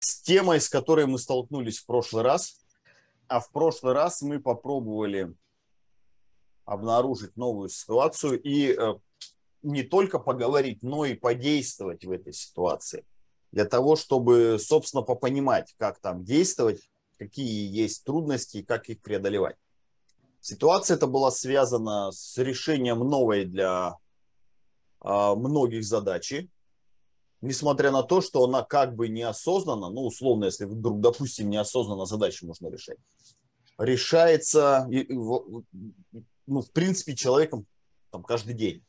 с темой, с которой мы столкнулись в прошлый раз. А в прошлый раз мы попробовали обнаружить новую ситуацию и э, не только поговорить, но и подействовать в этой ситуации. Для того, чтобы, собственно, попонимать, как там действовать, какие есть трудности и как их преодолевать. Ситуация эта была связана с решением новой для а, многих задачи, несмотря на то, что она как бы неосознанно, ну, условно, если вдруг, допустим, неосознанно задачу можно решать, решается, ну, в принципе, человеком там, каждый день.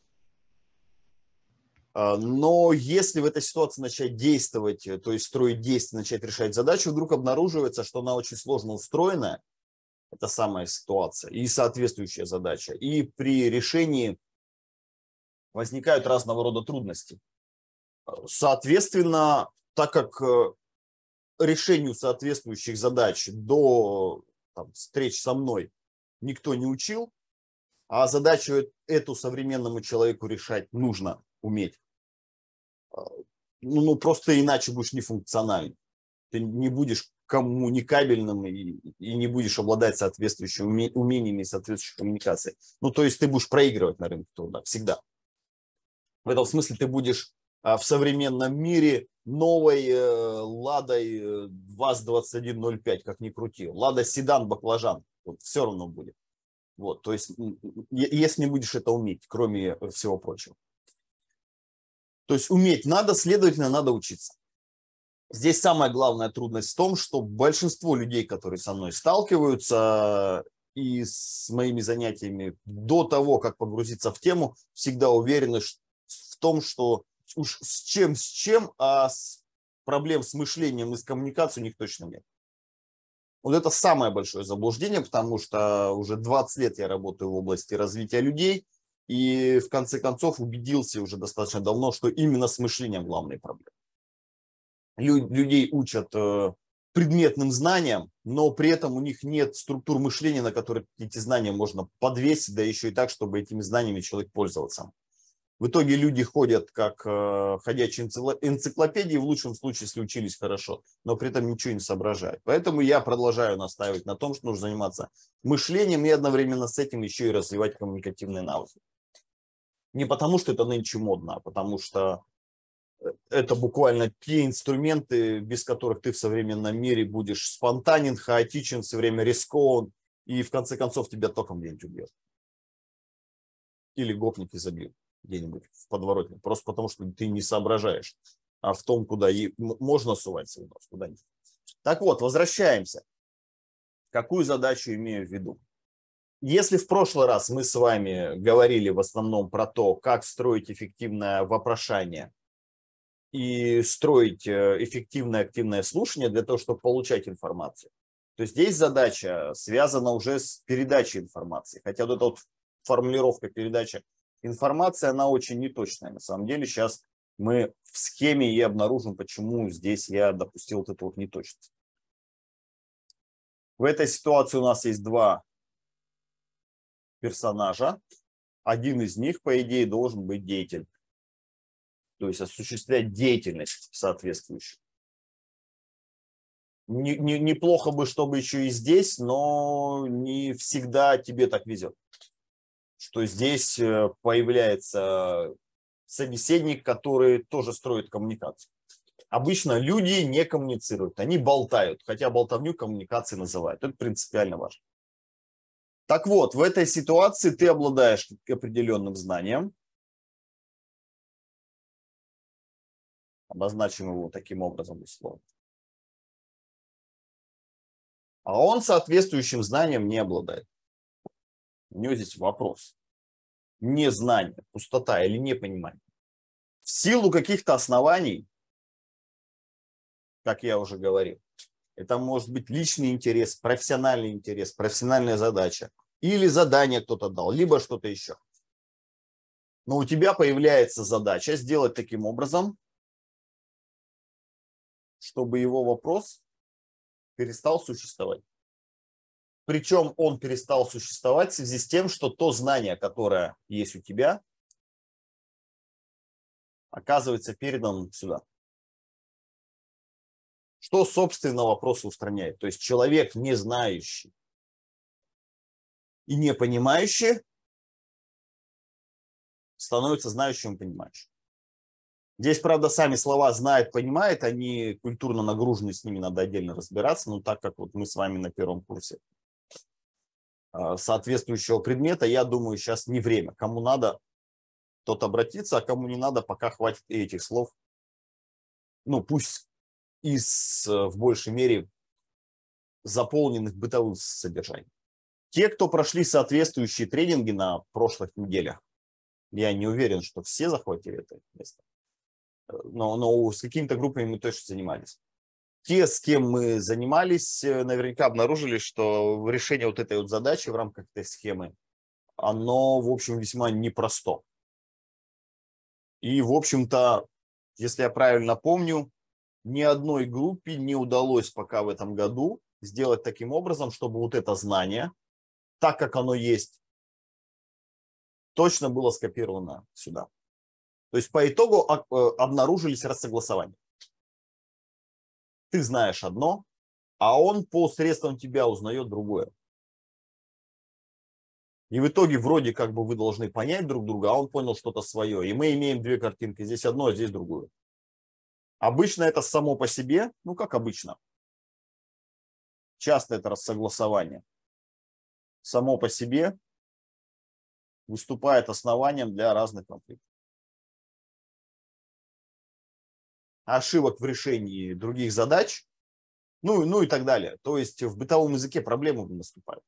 А, но если в этой ситуации начать действовать, то есть строить действия, начать решать задачу, вдруг обнаруживается, что она очень сложно устроена, это самая ситуация, и соответствующая задача. И при решении возникают разного рода трудности. Соответственно, так как э, решению соответствующих задач до там, встреч со мной никто не учил, а задачу эту современному человеку решать нужно уметь. А, ну, ну, просто иначе будешь нефункциональным. Ты не будешь коммуникабельным и, и не будешь обладать соответствующими умениями и соответствующей коммуникацией. Ну, то есть ты будешь проигрывать на рынке труда всегда. В этом смысле ты будешь а, в современном мире новой э, Ладой э, ВАЗ-2105, как ни крути. Лада седан, баклажан, вот, все равно будет. Вот, то есть, если не будешь это уметь, кроме э, всего прочего. То есть уметь надо, следовательно, надо учиться. Здесь самая главная трудность в том, что большинство людей, которые со мной сталкиваются и с моими занятиями до того, как погрузиться в тему, всегда уверены в том, что уж с чем, с чем, а с проблем с мышлением и с коммуникацией у них точно нет. Вот это самое большое заблуждение, потому что уже 20 лет я работаю в области развития людей, и в конце концов убедился уже достаточно давно, что именно с мышлением главные проблемы. Лю- людей учат э, предметным знаниям, но при этом у них нет структур мышления, на которые эти знания можно подвесить, да еще и так, чтобы этими знаниями человек пользовался. В итоге люди ходят как э, ходячие энциклопедии, в лучшем случае, если учились хорошо, но при этом ничего не соображают. Поэтому я продолжаю настаивать на том, что нужно заниматься мышлением и одновременно с этим еще и развивать коммуникативные навыки. Не потому, что это нынче модно, а потому что э, это буквально те инструменты, без которых ты в современном мире будешь спонтанен, хаотичен, все время рискован, и в конце концов тебя током где-нибудь убьет. Или гопники забьют где-нибудь в подворотне, просто потому что ты не соображаешь, а в том, куда и можно сувать свой нос, куда нет. Так вот, возвращаемся. Какую задачу имею в виду? Если в прошлый раз мы с вами говорили в основном про то, как строить эффективное вопрошание и строить э, эффективное активное слушание для того, чтобы получать информацию, то здесь задача связана уже с передачей информации. Хотя вот эта вот формулировка передача информация, она очень неточная. На самом деле сейчас мы в схеме и обнаружим, почему здесь я допустил вот эту вот неточность. В этой ситуации у нас есть два персонажа. Один из них, по идее, должен быть деятель. То есть осуществлять деятельность соответствующую. Не, не, неплохо бы, чтобы еще и здесь, но не всегда тебе так везет что здесь э, появляется собеседник, который тоже строит коммуникацию. Обычно люди не коммуницируют, они болтают, хотя болтовню коммуникации называют. Это принципиально важно. Так вот, в этой ситуации ты обладаешь определенным знанием. Обозначим его таким образом условно. А он соответствующим знанием не обладает. У него здесь вопрос незнание, пустота или непонимание. В силу каких-то оснований, как я уже говорил, это может быть личный интерес, профессиональный интерес, профессиональная задача, или задание кто-то дал, либо что-то еще. Но у тебя появляется задача сделать таким образом, чтобы его вопрос перестал существовать. Причем он перестал существовать в связи с тем, что то знание, которое есть у тебя, оказывается передан сюда. Что, собственно, вопрос устраняет? То есть человек, не знающий и не понимающий, становится знающим и понимающим. Здесь, правда, сами слова «знает», «понимает», они культурно нагружены, с ними надо отдельно разбираться, но так как вот мы с вами на первом курсе а, соответствующего предмета, я думаю, сейчас не время. Кому надо, тот обратится, а кому не надо, пока хватит и этих слов. Ну, пусть из, э, в большей мере, заполненных бытовым содержанием. Те, кто прошли соответствующие тренинги на прошлых неделях, я не уверен, что все захватили это место, э, но, но с какими-то группами мы точно занимались те, с кем мы занимались, э, наверняка обнаружили, что решение вот этой вот задачи в рамках этой схемы, оно, в общем, весьма непросто. И, в общем-то, если я правильно помню, ни одной группе не удалось пока в этом году сделать таким образом, чтобы вот это знание, так как оно есть, точно было скопировано сюда. То есть по итогу а, э, обнаружились рассогласования ты знаешь одно, а он по средствам тебя узнает другое. И в итоге вроде как бы вы должны понять друг друга, а он понял что-то свое. И мы имеем две картинки, здесь одно, а здесь другое. Обычно это само по себе, ну как обычно. Часто это рассогласование. Само по себе выступает основанием для разных конфликтов. ошибок в решении других задач, ну, ну и так далее. То есть в бытовом языке проблемы наступают.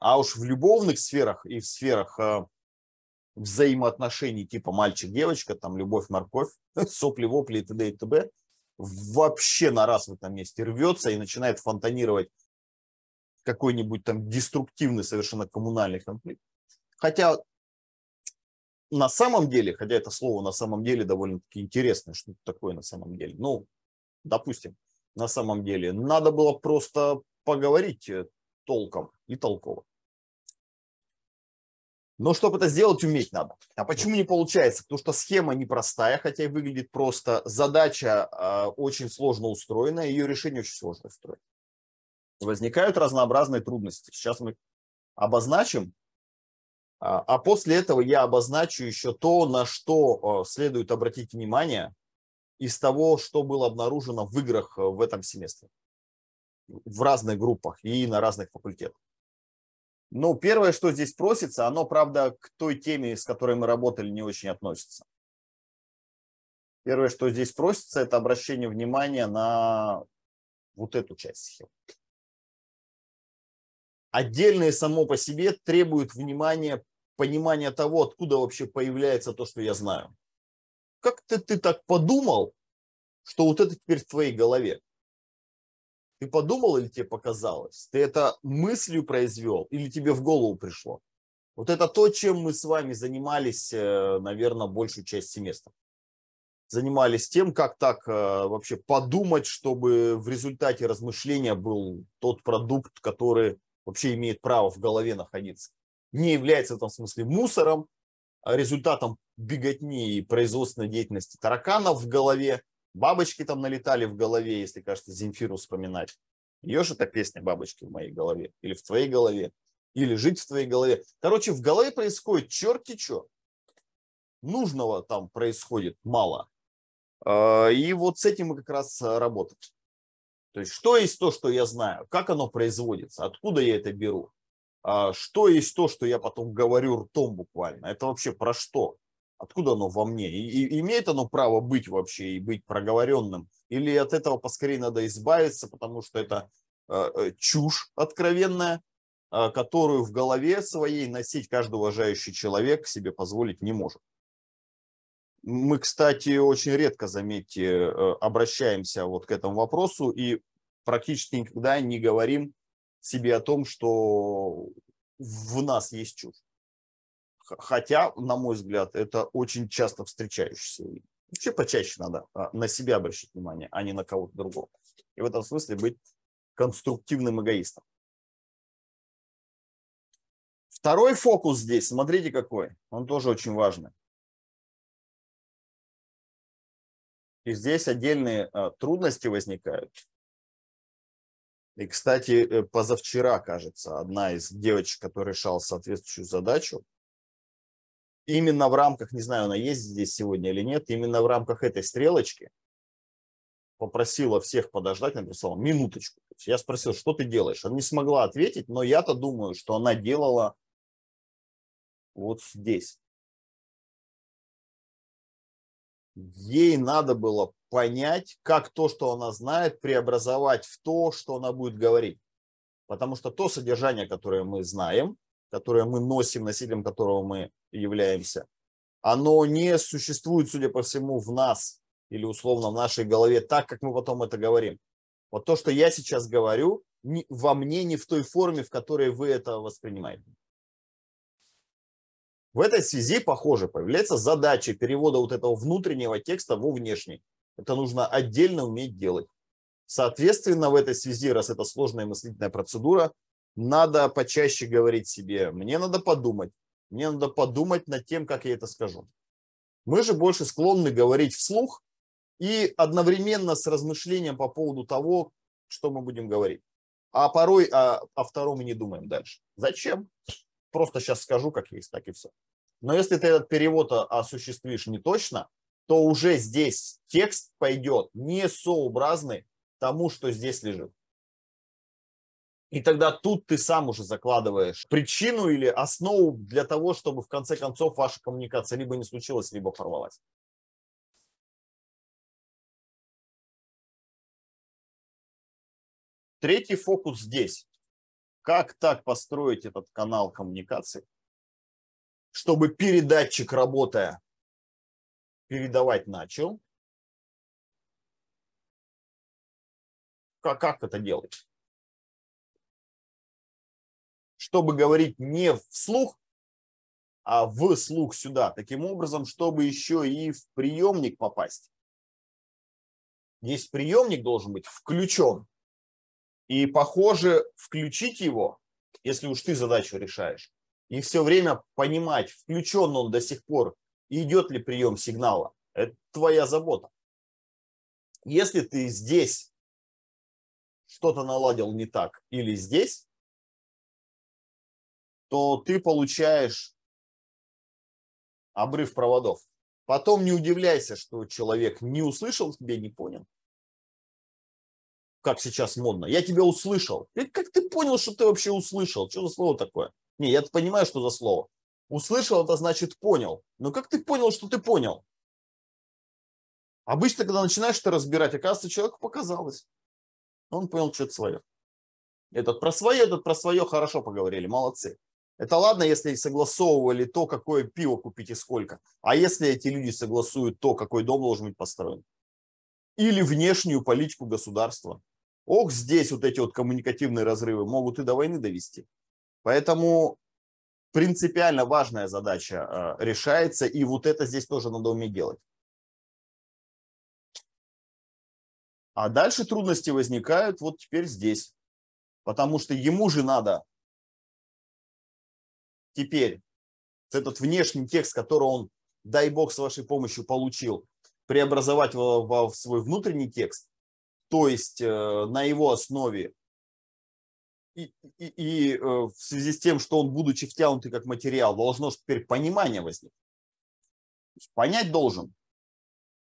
А уж в любовных сферах и в сферах э, взаимоотношений типа мальчик-девочка, там любовь-морковь, сопли-вопли и т.д. и т.б. вообще на раз в этом месте рвется и начинает фонтанировать какой-нибудь там деструктивный совершенно коммунальный конфликт. Хотя на самом деле, хотя это слово на самом деле довольно-таки интересное, что такое на самом деле. Ну, допустим, на самом деле надо было просто поговорить э, толком и толково. Но чтобы это сделать, уметь надо. А почему не получается? Потому что схема непростая, хотя и выглядит просто. Задача э, очень сложно устроена, ее решение очень сложно устроено. Возникают разнообразные трудности. Сейчас мы обозначим а, а после этого я обозначу еще то, на что э, следует обратить внимание из того, что было обнаружено в играх э, в этом семестре. В разных группах и на разных факультетах. Ну, первое, что здесь просится, оно, правда, к той теме, с которой мы работали, не очень относится. Первое, что здесь просится, это обращение внимания на вот эту часть схемы. Отдельные само по себе требуют внимания понимание того, откуда вообще появляется то, что я знаю. Как ты, ты так подумал, что вот это теперь в твоей голове? Ты подумал или тебе показалось? Ты это мыслью произвел или тебе в голову пришло? Вот это то, чем мы с вами занимались, э, наверное, большую часть семестра. Занимались тем, как так э, вообще подумать, чтобы в результате размышления был тот продукт, который вообще имеет право в голове находиться не является в этом смысле мусором, а результатом беготни и производственной деятельности тараканов в голове, бабочки там налетали в голове, если, кажется, Земфиру вспоминать. Ее же эта песня «Бабочки» в моей голове, или в твоей голове, или «Жить в твоей голове». Короче, в голове происходит черти что. Нужного там происходит мало. А, и вот с этим мы как раз работаем. То есть, что есть то, что я знаю, как оно производится, откуда я это беру, а, что есть то, что я потом говорю ртом буквально? Это вообще про что? Откуда оно во мне? И, и имеет оно право быть вообще и быть проговоренным? Или от этого поскорее надо избавиться, потому что это а, э, чушь откровенная, э, которую в голове своей носить каждый уважающий человек себе позволить не может. Мы, кстати, очень редко, заметьте, э, обращаемся вот к этому вопросу и практически никогда не говорим себе о том, что в нас есть чушь. Хотя, на мой взгляд, это очень часто встречающийся. Вообще почаще надо а, на себя обращать внимание, а не на кого-то другого. И в этом смысле быть конструктивным эгоистом. Второй фокус здесь, смотрите какой, он тоже очень важный. И здесь отдельные а, трудности возникают. И, кстати, э, позавчера, кажется, одна из девочек, которая решала соответствующую задачу, именно в рамках, не знаю, она есть здесь сегодня или нет, именно в рамках этой стрелочки попросила всех подождать, написала минуточку. я спросил, что ты делаешь? Она не смогла ответить, но я-то думаю, что она делала вот здесь. ей надо было понять, как то, что она знает, преобразовать в то, что она будет говорить. Потому что то содержание, которое мы знаем, которое мы носим, носителем которого мы являемся, оно не существует, судя по всему, в нас или условно в нашей голове так, как мы потом это говорим. Вот то, что я сейчас говорю, во мне не в той форме, в которой вы это воспринимаете. В этой связи, похоже, появляется задача перевода вот этого внутреннего текста во внешний. Это нужно отдельно уметь делать. Соответственно, в этой связи, раз это сложная мыслительная процедура, надо почаще говорить себе, мне надо подумать, мне надо подумать над тем, как я это скажу. Мы же больше склонны говорить вслух и одновременно с размышлением по поводу того, что мы будем говорить. А порой о, а, о втором и не думаем дальше. Зачем? просто сейчас скажу, как есть, так и все. Но если ты этот перевод осуществишь не точно, то уже здесь текст пойдет несообразный тому, что здесь лежит. И тогда тут ты сам уже закладываешь причину или основу для того, чтобы в конце концов ваша коммуникация либо не случилась, либо порвалась. Третий фокус здесь. Как так построить этот канал коммуникации, чтобы передатчик, работая, передавать начал? Как, как это делать? Чтобы говорить не вслух, а в слух сюда, таким образом, чтобы еще и в приемник попасть. Здесь приемник должен быть включен. И, похоже, включить его, если уж ты задачу решаешь, и все время понимать, включен он до сих пор, идет ли прием сигнала. Это твоя забота. Если ты здесь что-то наладил не так или здесь, то ты получаешь обрыв проводов. Потом не удивляйся, что человек не услышал тебя, не понял как сейчас модно, я тебя услышал. И как ты понял, что ты вообще услышал? Что за слово такое? Не, я понимаю, что за слово. Услышал, это значит понял. Но ну как ты понял, что ты понял? Обычно, когда начинаешь это разбирать, оказывается, человеку показалось. Он понял что-то свое. Этот про свое, этот про свое хорошо поговорили, молодцы. Это ладно, если согласовывали то, какое пиво купить и сколько. А если эти люди согласуют то, какой дом должен быть построен? Или внешнюю политику государства. Ох, здесь вот эти вот коммуникативные разрывы могут и до войны довести. Поэтому принципиально важная задача э, решается, и вот это здесь тоже надо уметь делать. А дальше трудности возникают вот теперь здесь, потому что ему же надо теперь этот внешний текст, который он, дай бог, с вашей помощью получил, преобразовать в, в свой внутренний текст, то есть э, на его основе и, и, и э, в связи с тем, что он, будучи втянутый как материал, должно теперь понимание возникнуть. Понять должен.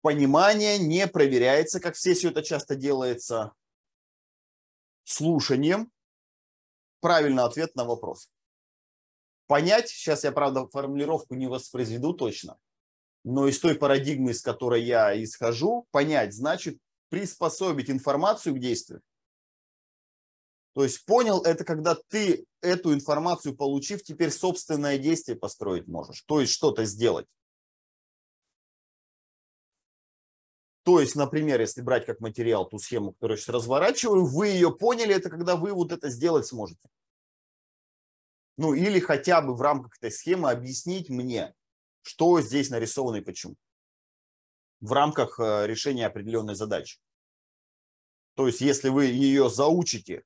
Понимание не проверяется, как в сессию это часто делается, слушанием. Правильно ответ на вопрос. Понять, сейчас я, правда, формулировку не воспроизведу точно, но из той парадигмы, из которой я исхожу, понять значит приспособить информацию к действию. То есть понял это, когда ты эту информацию получив, теперь собственное действие построить можешь, то есть что-то сделать. То есть, например, если брать как материал ту схему, которую я сейчас разворачиваю, вы ее поняли, это когда вы вот это сделать сможете. Ну или хотя бы в рамках этой схемы объяснить мне, что здесь нарисовано и почему в рамках э, решения определенной задачи. То есть, если вы ее заучите,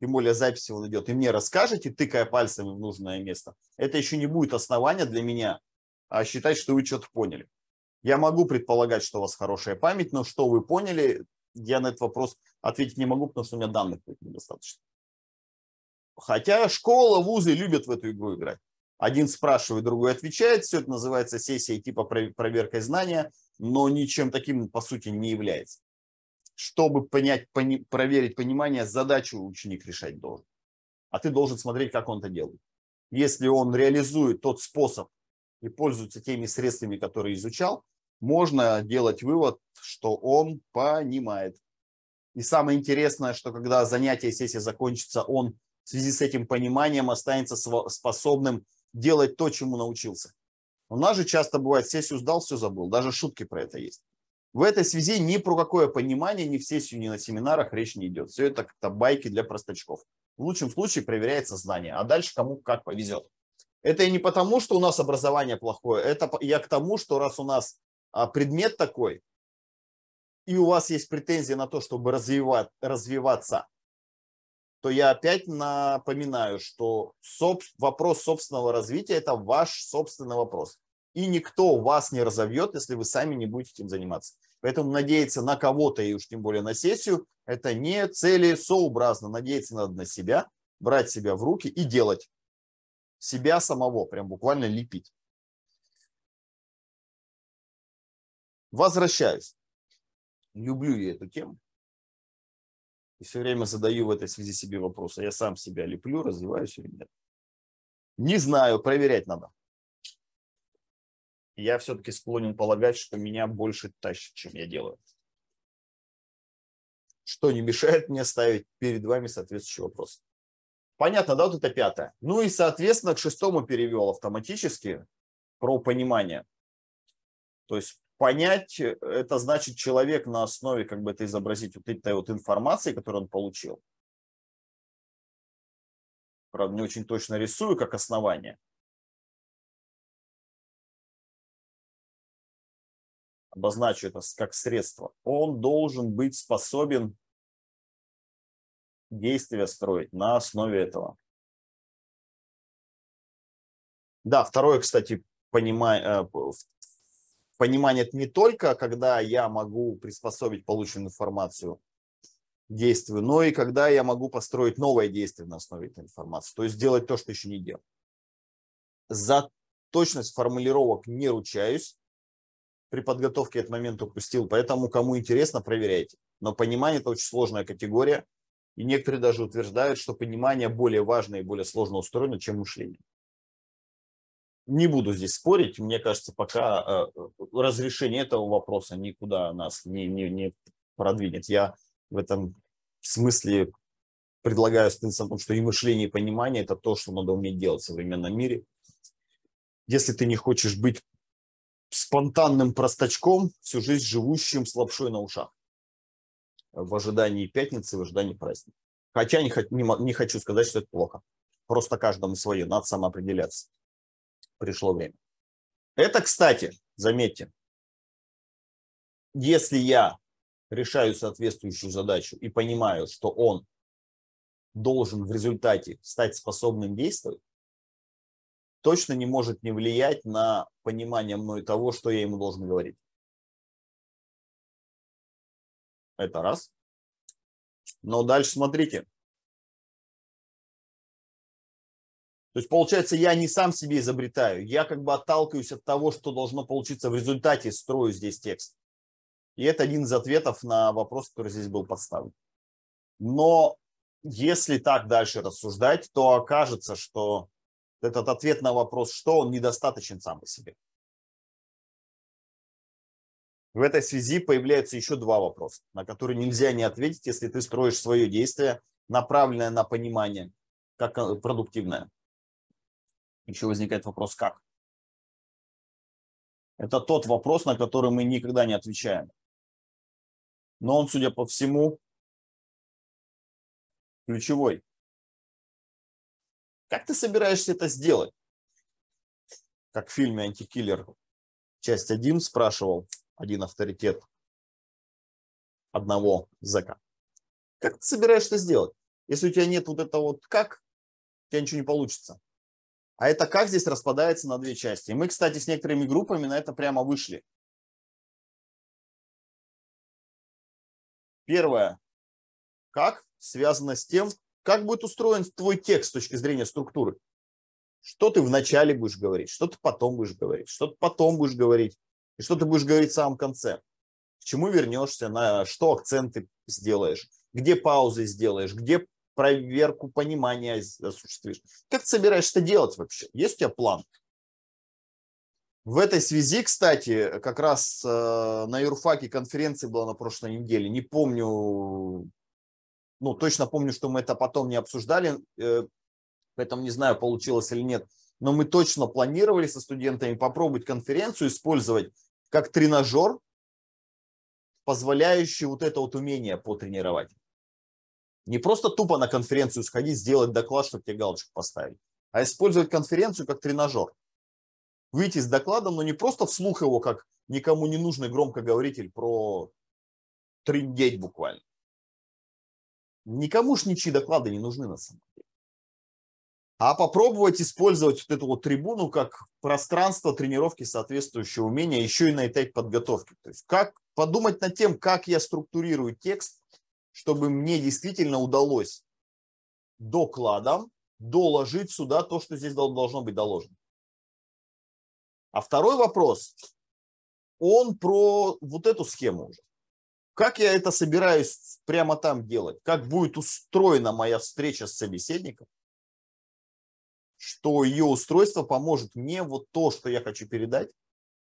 тем более записи он идет, и мне расскажете, тыкая пальцами в нужное место, это еще не будет основания для меня а, считать, что вы что-то поняли. Я могу предполагать, что у вас хорошая память, но что вы поняли, я на этот вопрос ответить не могу, потому что у меня данных недостаточно. Хотя школа, вузы любят в эту игру играть. Один спрашивает, другой отвечает. Все это называется сессия, типа проверкой знания но ничем таким, по сути, не является. Чтобы понять, пони, проверить понимание, задачу ученик решать должен. А ты должен смотреть, как он это делает. Если он реализует тот способ и пользуется теми средствами, которые изучал, можно делать вывод, что он понимает. И самое интересное, что когда занятие, сессия закончится, он в связи с этим пониманием останется способным делать то, чему научился. У нас же часто бывает, сессию сдал, все забыл. Даже шутки про это есть. В этой связи ни про какое понимание ни в сессию, ни на семинарах речь не идет. Все это как-то байки для простачков. В лучшем случае проверяется знание, а дальше кому как повезет. Это и не потому, что у нас образование плохое, это я к тому, что раз у нас а, предмет такой, и у вас есть претензии на то, чтобы развивать, развиваться, то я опять напоминаю, что соб... вопрос собственного развития – это ваш собственный вопрос. И никто вас не разовьет, если вы сами не будете этим заниматься. Поэтому надеяться на кого-то, и уж тем более на сессию, это не целесообразно. Надеяться надо на себя, брать себя в руки и делать. Себя самого, прям буквально лепить. Возвращаюсь. Люблю я эту тему. И все время задаю в этой связи себе вопрос, а я сам себя леплю, развиваюсь или нет? Не знаю, проверять надо. Я все-таки склонен полагать, что меня больше тащит, чем я делаю. Что не мешает мне ставить перед вами соответствующий вопрос. Понятно, да, вот это пятое. Ну и, соответственно, к шестому перевел автоматически про понимание. То есть понять, э, это значит человек на основе, как бы это изобразить, вот этой вот информации, которую он получил. Правда, не очень точно рисую, как основание. Обозначу это как средство. Он должен быть способен действия строить на основе этого. Да, второе, кстати, понимание, э, понимание это не только, когда я могу приспособить полученную информацию к действию, но и когда я могу построить новое действие на основе этой информации, то есть сделать то, что еще не делал. За точность формулировок не ручаюсь, при подготовке этот момент упустил, поэтому кому интересно, проверяйте. Но понимание – это очень сложная категория, и некоторые даже утверждают, что понимание более важно и более сложно устроено, чем мышление не буду здесь спорить. Мне кажется, пока э, разрешение этого вопроса никуда нас не, не, не продвинет. Я в этом смысле предлагаю остановиться на том, что и мышление, и понимание – это то, что надо уметь делать в современном мире. Если ты не хочешь быть спонтанным простачком, всю жизнь живущим с лапшой на ушах, в ожидании пятницы, в ожидании праздника. Хотя не, не, не хочу сказать, что это плохо. Просто каждому свое, надо самоопределяться пришло время. Это, кстати, заметьте, если я решаю соответствующую задачу и понимаю, что он должен в результате стать способным действовать, точно не может не влиять на понимание мной того, что я ему должен говорить. Это раз. Но дальше смотрите. То есть, получается, я не сам себе изобретаю, я как бы отталкиваюсь от того, что должно получиться в результате, строю здесь текст. И это один из ответов на вопрос, который здесь был поставлен. Но если так дальше рассуждать, то окажется, что этот ответ на вопрос, что он недостаточен сам по себе. В этой связи появляются еще два вопроса, на которые нельзя не ответить, если ты строишь свое действие, направленное на понимание, как продуктивное. Еще возникает вопрос, как? Это тот вопрос, на который мы никогда не отвечаем. Но он, судя по всему, ключевой. Как ты собираешься это сделать? Как в фильме «Антикиллер» часть 1 спрашивал один авторитет одного зэка. Как ты собираешься это сделать? Если у тебя нет вот этого вот как, у тебя ничего не получится. А это как здесь распадается на две части. мы, кстати, с некоторыми группами на это прямо вышли. Первое. Как связано с тем, как будет устроен твой текст с точки зрения структуры. Что ты вначале будешь говорить, что ты потом будешь говорить, что ты потом будешь говорить, и что ты будешь говорить в самом конце. К чему вернешься, на что акценты сделаешь, где паузы сделаешь, где проверку понимания осуществишь. Как ты собираешься это делать вообще? Есть у тебя план? В этой связи, кстати, как раз э, на юрфаке конференции была на прошлой неделе. Не помню, ну, точно помню, что мы это потом не обсуждали, э, поэтому не знаю, получилось или нет. Но мы точно планировали со студентами попробовать конференцию использовать как тренажер, позволяющий вот это вот умение потренировать. Не просто тупо на конференцию сходить, сделать доклад, чтобы тебе галочку поставили, а использовать конференцию как тренажер. Выйти с докладом, но не просто вслух его, как никому не нужный громкоговоритель про триндеть буквально. Никому ж ничьи доклады не нужны на самом деле. А попробовать использовать вот эту вот трибуну как пространство тренировки соответствующего умения еще и на этапе подготовки. То есть как подумать над тем, как я структурирую текст, чтобы мне действительно удалось докладом доложить сюда то, что здесь должно быть доложено. А второй вопрос, он про вот эту схему уже. Как я это собираюсь прямо там делать? Как будет устроена моя встреча с собеседником? Что ее устройство поможет мне вот то, что я хочу передать,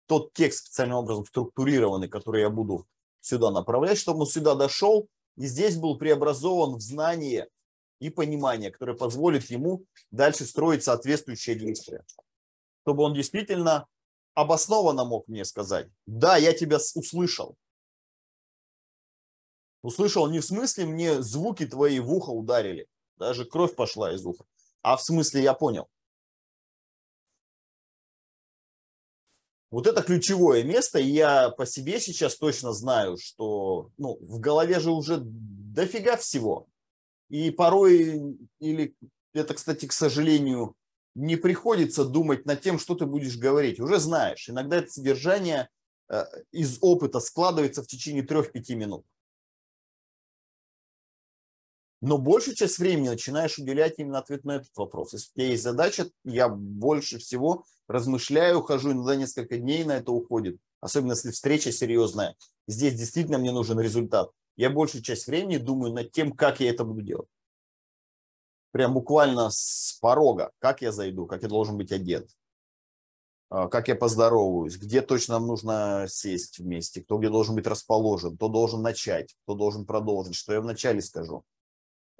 тот текст специальным образом структурированный, который я буду сюда направлять, чтобы он сюда дошел, и здесь был преобразован в знание и понимание, которое позволит ему дальше строить соответствующие действия. Чтобы он действительно обоснованно мог мне сказать, да, я тебя услышал. Услышал не в смысле мне звуки твои в ухо ударили, даже кровь пошла из уха, а в смысле я понял. Вот это ключевое место, и я по себе сейчас точно знаю, что ну, в голове же уже дофига всего. И порой, или это, кстати, к сожалению, не приходится думать над тем, что ты будешь говорить. Уже знаешь, иногда это содержание э, из опыта складывается в течение 3-5 минут но большую часть времени начинаешь уделять именно ответ на этот вопрос. Если у тебя есть задача, я больше всего размышляю, ухожу иногда несколько дней на это уходит, особенно если встреча серьезная. Здесь действительно мне нужен результат. Я большую часть времени думаю над тем, как я это буду делать. Прям буквально с порога, как я зайду, как я должен быть одет, а, как я поздороваюсь, где точно нам нужно сесть вместе, кто где должен быть расположен, кто должен начать, кто должен продолжить, что я вначале скажу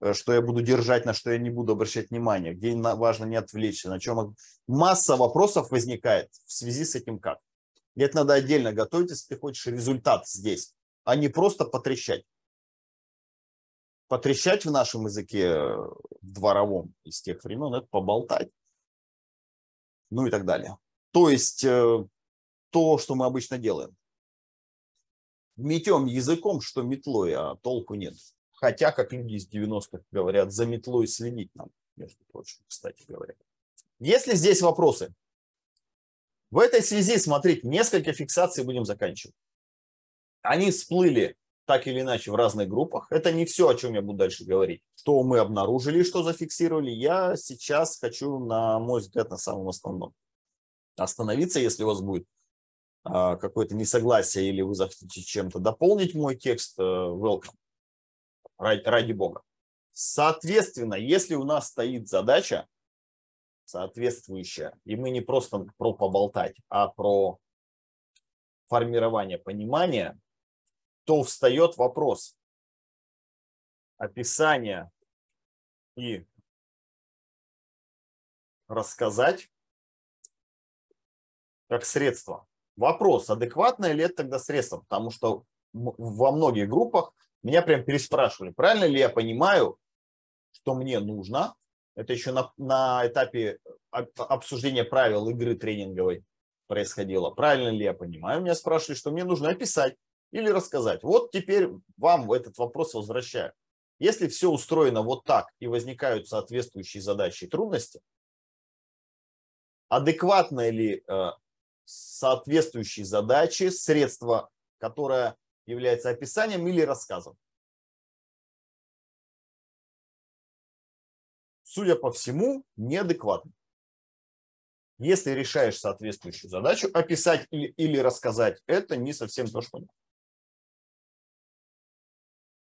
Э, что я буду держать, на что я не буду обращать внимание, где важно не отвлечься, на чем масса вопросов возникает в связи с этим как. И это надо отдельно готовить, если ты хочешь результат здесь, а не просто потрещать. Потрещать в нашем языке э, дворовом из тех времен – это поболтать, ну и так далее. То есть э, то, что мы обычно делаем. Метем языком, что метлой, а толку нет. Хотя, как люди из 90-х говорят, за метлой следить нам, между прочим, кстати говоря. Есть ли здесь вопросы? В этой связи, смотрите, несколько фиксаций будем заканчивать. Они всплыли так или иначе в разных группах. Это не все, о чем я буду дальше говорить. Что мы обнаружили, что зафиксировали, я сейчас хочу, на мой взгляд, на самом основном остановиться, если у вас будет а, какое-то несогласие или вы захотите чем-то дополнить мой текст, э, welcome ради, бога. Соответственно, если у нас стоит задача соответствующая, и мы не просто про поболтать, а про формирование понимания, то встает вопрос описания и рассказать как средство. Вопрос, адекватное ли это тогда средство, потому что во многих группах меня прям переспрашивали, правильно ли я понимаю, что мне нужно, это еще на, на этапе а, обсуждения правил игры тренинговой происходило, правильно ли я понимаю, меня спрашивали, что мне нужно описать или рассказать. Вот теперь вам этот вопрос возвращаю. Если все устроено вот так и возникают соответствующие задачи и трудности, адекватно ли э, соответствующие задачи, средства, которое является описанием или рассказом. Судя по всему, неадекватно. Если решаешь соответствующую задачу, описать или, или рассказать, это не совсем то, что надо.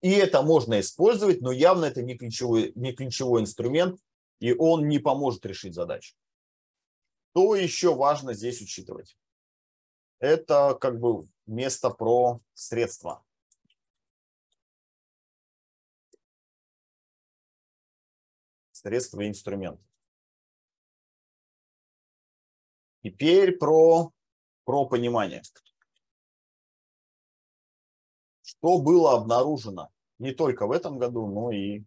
И это можно использовать, но явно это не ключевой, не ключевой инструмент, и он не поможет решить задачу. Что еще важно здесь учитывать? Это как бы место про средства. Средства и инструменты. Теперь про, про понимание. Что было обнаружено не только в этом году, но и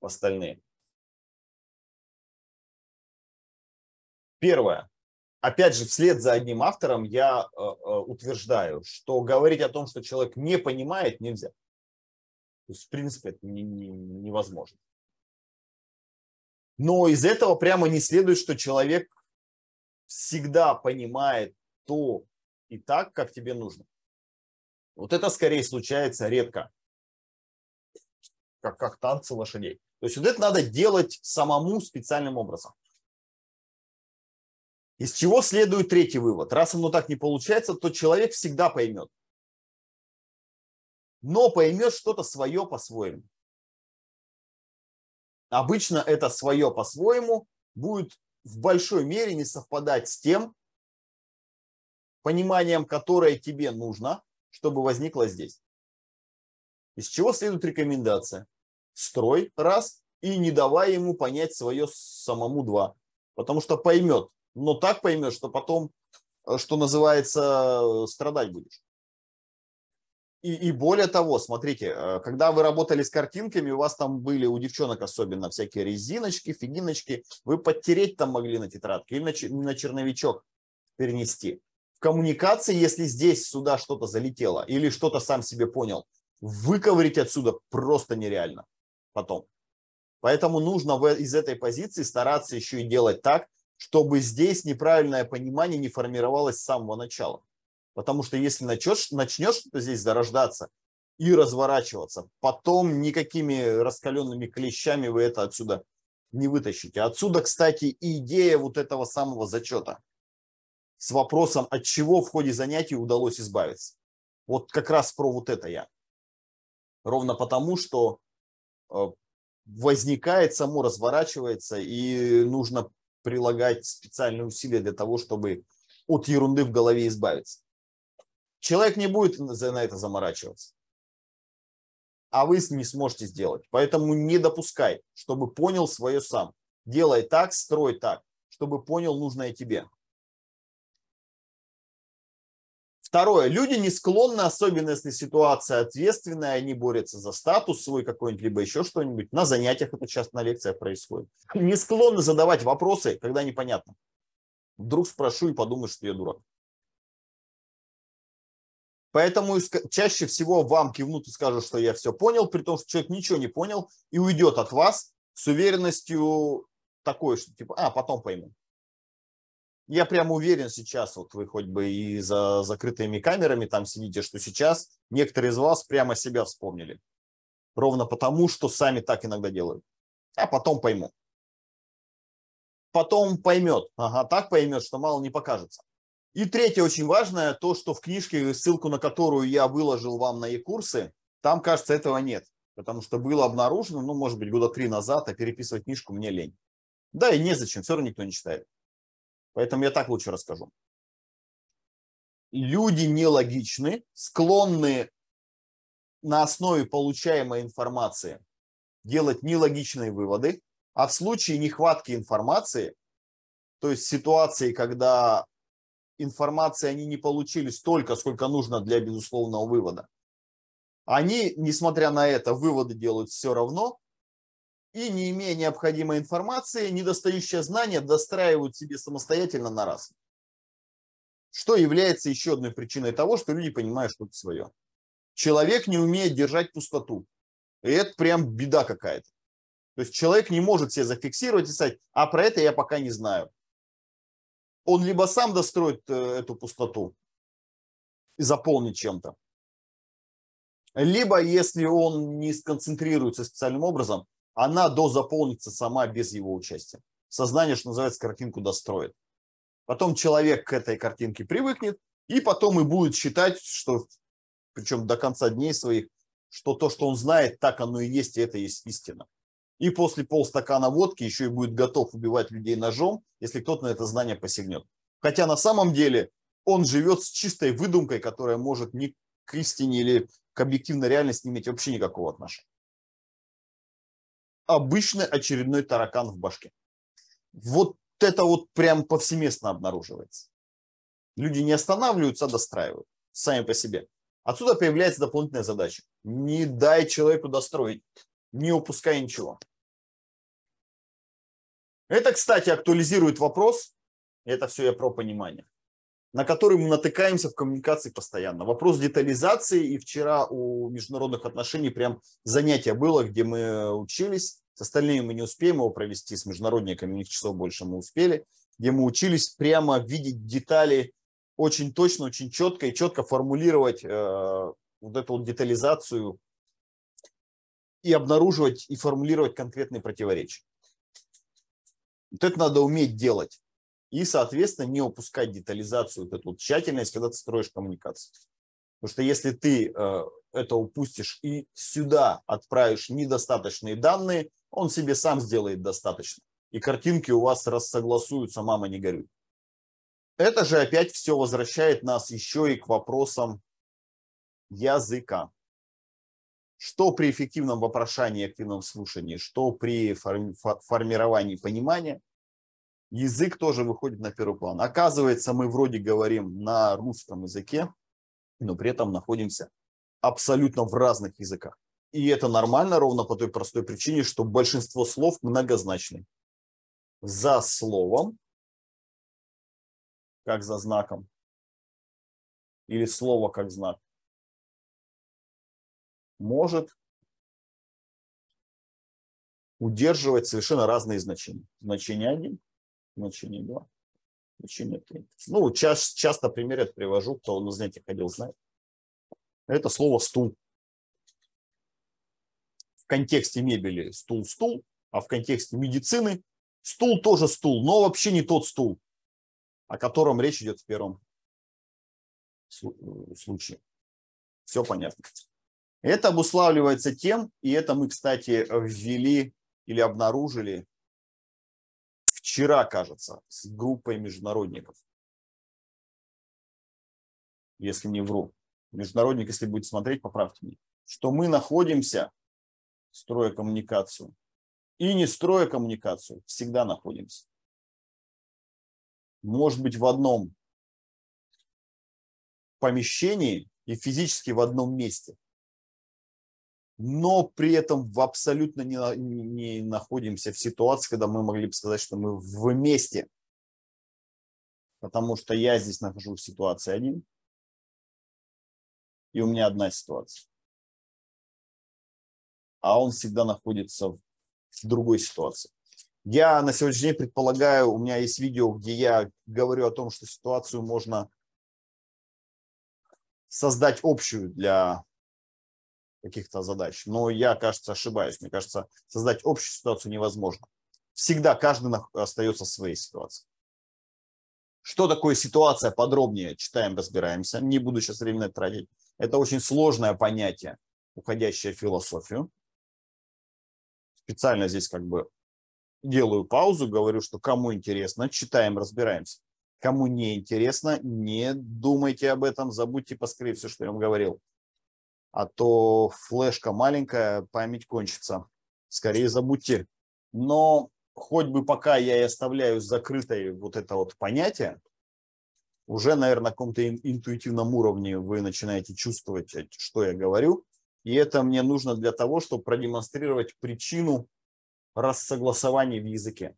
в остальные. Первое опять же, вслед за одним автором я э, э, утверждаю, что говорить о том, что человек не понимает, нельзя. То есть, в принципе, это не, не, невозможно. Но из этого прямо не следует, что человек всегда понимает то и так, как тебе нужно. Вот это скорее случается редко, как, как танцы лошадей. То есть вот это надо делать самому специальным образом. Из чего следует третий вывод? Раз оно так не получается, то человек всегда поймет. Но поймет что-то свое по-своему. Обычно это свое по-своему будет в большой мере не совпадать с тем пониманием, которое тебе нужно, чтобы возникло здесь. Из чего следует рекомендация? Строй раз и не давай ему понять свое самому два. Потому что поймет, но так поймешь, что потом, э, что называется, э, страдать будешь. И, и более того, смотрите, э, когда вы работали с картинками, у вас там были, у девчонок особенно, всякие резиночки, фигиночки, вы подтереть там могли на тетрадке или на, на черновичок перенести. В коммуникации, если здесь сюда что-то залетело или что-то сам себе понял, выковырить отсюда просто нереально потом. Поэтому нужно из этой позиции стараться еще и делать так, чтобы здесь неправильное понимание не формировалось с самого начала. Потому что если начнешь, начнешь что-то здесь зарождаться и разворачиваться, потом никакими раскаленными клещами вы это отсюда не вытащите. Отсюда, кстати, и идея вот этого самого зачета с вопросом, от чего в ходе занятий удалось избавиться. Вот как раз про вот это я. Ровно потому, что э, возникает, само разворачивается, и нужно прилагать специальные усилия для того, чтобы от ерунды в голове избавиться. Человек не будет на это заморачиваться. А вы не сможете сделать. Поэтому не допускай, чтобы понял свое сам. Делай так, строй так, чтобы понял нужное тебе. Второе. Люди не склонны, особенно если ситуация ответственная, они борются за статус свой какой-нибудь, либо еще что-нибудь. На занятиях это часто на лекциях происходит. Не склонны задавать вопросы, когда непонятно. Вдруг спрошу и подумаю, что я дурак. Поэтому чаще всего вам кивнут и скажут, что я все понял, при том, что человек ничего не понял и уйдет от вас с уверенностью такой, что типа, а, потом пойму я прям уверен сейчас, вот вы хоть бы и за закрытыми камерами там сидите, что сейчас некоторые из вас прямо себя вспомнили. Ровно потому, что сами так иногда делают. А потом пойму. Потом поймет. Ага, так поймет, что мало не покажется. И третье очень важное, то, что в книжке, ссылку на которую я выложил вам на e-курсы, там, кажется, этого нет. Потому что было обнаружено, ну, может быть, года три назад, а переписывать книжку мне лень. Да и незачем, все равно никто не читает. Поэтому я так лучше расскажу. Люди нелогичны, склонны на основе получаемой информации делать нелогичные выводы, а в случае нехватки информации, то есть ситуации, когда информации они не получили столько, сколько нужно для безусловного вывода, они, несмотря на это, выводы делают все равно, и, не имея необходимой информации, недостающее знание достраивают себе самостоятельно на раз. Что является еще одной причиной того, что люди понимают что-то свое. Человек не умеет держать пустоту. И это прям беда какая-то. То есть человек не может себе зафиксировать и сказать, а про это я пока не знаю. Он либо сам достроит э, эту пустоту и заполнит чем-то, либо если он не сконцентрируется специальным образом, она дозаполнится сама без его участия. Сознание, что называется, картинку достроит. Потом человек к этой картинке привыкнет, и потом и будет считать, что, причем до конца дней своих, что то, что он знает, так оно и есть, и это есть истина. И после полстакана водки еще и будет готов убивать людей ножом, если кто-то на это знание посягнет. Хотя на самом деле он живет с чистой выдумкой, которая может ни к истине или к объективной реальности не иметь вообще никакого отношения обычный очередной таракан в башке. Вот это вот прям повсеместно обнаруживается. Люди не останавливаются, а достраивают сами по себе. Отсюда появляется дополнительная задача. Не дай человеку достроить, не упускай ничего. Это, кстати, актуализирует вопрос. Это все я про понимание на который мы натыкаемся в коммуникации постоянно. Вопрос детализации, и вчера у международных отношений прям занятие было, где мы учились, с остальными мы не успеем его провести, с международниками них часов больше мы успели, где мы учились прямо видеть детали очень точно, очень четко и четко формулировать э, вот эту вот детализацию и обнаруживать и формулировать конкретные противоречия. Вот это надо уметь делать и, соответственно, не упускать детализацию, вот эту вот тщательность, когда ты строишь коммуникацию. Потому что если ты э, это упустишь и сюда отправишь недостаточные данные, он себе сам сделает достаточно. И картинки у вас рассогласуются, мама не горюй. Это же опять все возвращает нас еще и к вопросам языка. Что при эффективном вопрошании и активном слушании, что при формировании понимания – язык тоже выходит на первый план. Оказывается, мы вроде говорим на русском языке, но при этом находимся абсолютно в разных языках. И это нормально ровно по той простой причине, что большинство слов многозначны. За словом, как за знаком, или слово как знак, может удерживать совершенно разные значения. Значение один мучений 2, мучений 3. Ну, ча- часто пример я привожу, кто ну, на занятия ходил, знает. Это слово «стул». В контексте мебели стул – стул, а в контексте медицины стул тоже стул, но вообще не тот стул, о котором речь идет в первом э, случае. Все понятно. Это обуславливается тем, и это мы, кстати, ввели или обнаружили вчера, кажется, с группой международников. Если не вру. Международник, если будет смотреть, поправьте меня. Что мы находимся, строя коммуникацию, и не строя коммуникацию, всегда находимся. Может быть, в одном помещении и физически в одном месте но при этом в абсолютно не, не находимся в ситуации, когда мы могли бы сказать, что мы вместе. Потому что я здесь нахожусь в ситуации один, и у меня одна ситуация. А он всегда находится в другой ситуации. Я на сегодняшний день предполагаю, у меня есть видео, где я говорю о том, что ситуацию можно создать общую для каких-то задач. Но я, кажется, ошибаюсь. Мне кажется, создать общую ситуацию невозможно. Всегда каждый остается в своей ситуации. Что такое ситуация, подробнее читаем, разбираемся. Не буду сейчас временно тратить. Это очень сложное понятие, уходящее в философию. Специально здесь как бы делаю паузу, говорю, что кому интересно, читаем, разбираемся. Кому не интересно, не думайте об этом, забудьте поскорее все, что я вам говорил а то флешка маленькая, память кончится. Скорее забудьте. Но хоть бы пока я и оставляю закрытой вот это вот понятие, уже, наверное, на каком-то интуитивном уровне вы начинаете чувствовать, э, что я говорю. И это мне нужно для того, чтобы продемонстрировать причину рассогласования в языке.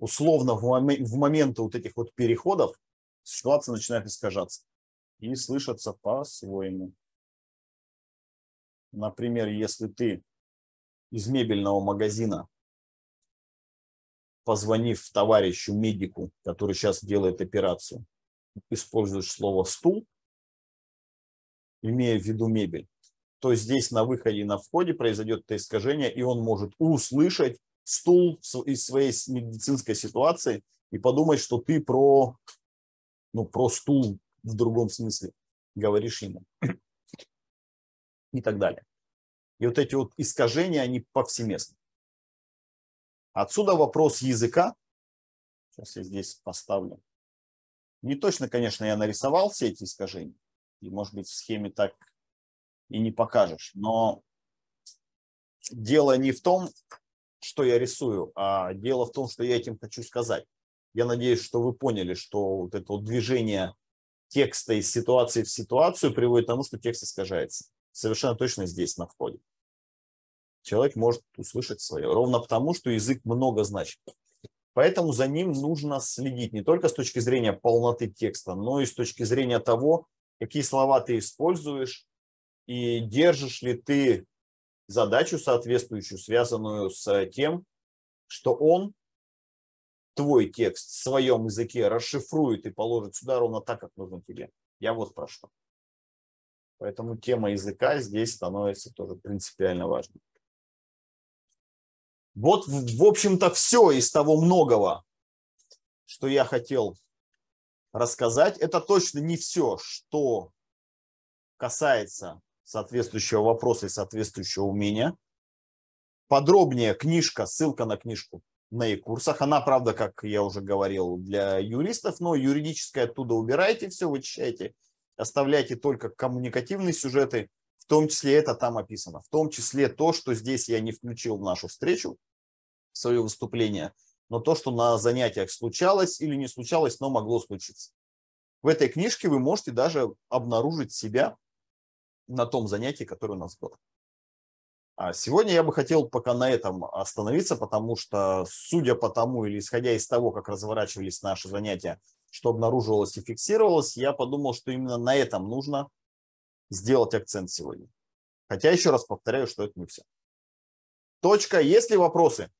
Условно в, мом- момент вот этих вот переходов ситуация начинает искажаться и слышатся по-своему. Например, если ты из мебельного магазина, позвонив товарищу медику, который сейчас делает операцию, используешь слово «стул», имея в виду мебель, то здесь на выходе и на входе произойдет это искажение, и он может услышать стул из своей медицинской ситуации и подумать, что ты про, ну, про стул в другом смысле говоришь ему и так далее. И вот эти вот искажения, они повсеместны. Отсюда вопрос языка. Сейчас я здесь поставлю. Не точно, конечно, я нарисовал все эти искажения. И, может быть, в схеме так и не покажешь. Но дело не в том, что я рисую, а дело в том, что я этим хочу сказать. Я надеюсь, что вы поняли, что вот это вот движение текста из ситуации в ситуацию приводит к тому, что текст искажается. Совершенно точно здесь, на входе. Человек может услышать свое, ровно потому, что язык много значит. Поэтому за ним нужно следить не только с точки зрения полноты текста, но и с точки зрения того, какие слова ты используешь и держишь ли ты задачу соответствующую, связанную с тем, что он твой текст в своем языке расшифрует и положит сюда ровно так, как нужно тебе. Я вот про что. Поэтому тема языка здесь становится тоже принципиально важной. Вот, в общем-то, все из того многого, что я хотел рассказать. Это точно не все, что касается соответствующего вопроса и соответствующего умения. Подробнее книжка, ссылка на книжку на e-курсах. Она, правда, как я уже говорил, для юристов, но юридическое оттуда убирайте все, вычищайте, оставляйте только коммуникативные сюжеты, в том числе это там описано, в том числе то, что здесь я не включил в нашу встречу, в свое выступление, но то, что на занятиях случалось или не случалось, но могло случиться. В этой книжке вы можете даже обнаружить себя на том занятии, которое у нас было. А сегодня я бы хотел пока на этом остановиться, потому что, судя по тому или исходя из того, как разворачивались наши занятия, что обнаруживалось и фиксировалось, я подумал, что именно на этом нужно сделать акцент сегодня. Хотя еще раз повторяю, что это не все. Точка. Есть ли вопросы?